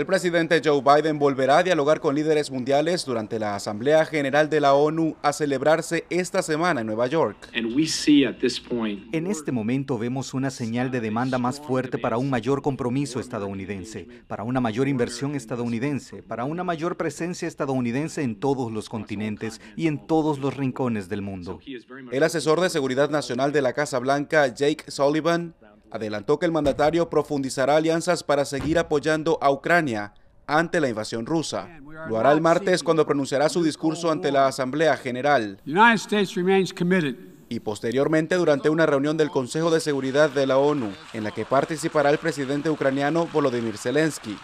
El presidente Joe Biden volverá a dialogar con líderes mundiales durante la Asamblea General de la ONU a celebrarse esta semana en Nueva York. En este momento vemos una señal de demanda más fuerte para un mayor compromiso estadounidense, para una mayor inversión estadounidense, para una mayor presencia estadounidense en todos los continentes y en todos los rincones del mundo. El asesor de Seguridad Nacional de la Casa Blanca, Jake Sullivan, adelantó que el mandatario profundizará alianzas para seguir apoyando a Ucrania ante la invasión rusa. Lo hará el martes cuando pronunciará su discurso ante la Asamblea General y posteriormente durante una reunión del Consejo de Seguridad de la ONU, en la que participará el presidente ucraniano Volodymyr Zelensky.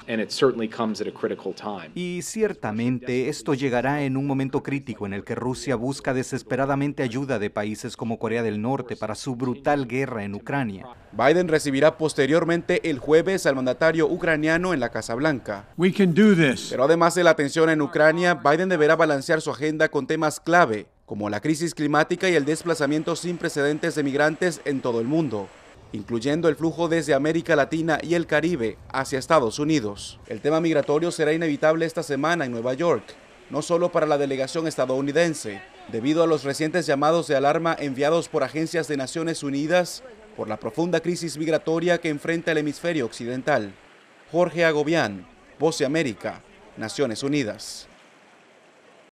Y ciertamente esto llegará en un momento crítico en el que Rusia busca desesperadamente ayuda de países como Corea del Norte para su brutal guerra en Ucrania. Biden recibirá posteriormente el jueves al mandatario ucraniano en la Casa Blanca. Pero además de la tensión en Ucrania, Biden deberá balancear su agenda con temas clave como la crisis climática y el desplazamiento sin precedentes de migrantes en todo el mundo incluyendo el flujo desde América Latina y el Caribe hacia Estados Unidos. El tema migratorio será inevitable esta semana en Nueva York, no solo para la delegación estadounidense, debido a los recientes llamados de alarma enviados por agencias de Naciones Unidas por la profunda crisis migratoria que enfrenta el hemisferio occidental. Jorge Agobián, Voce América, Naciones Unidas.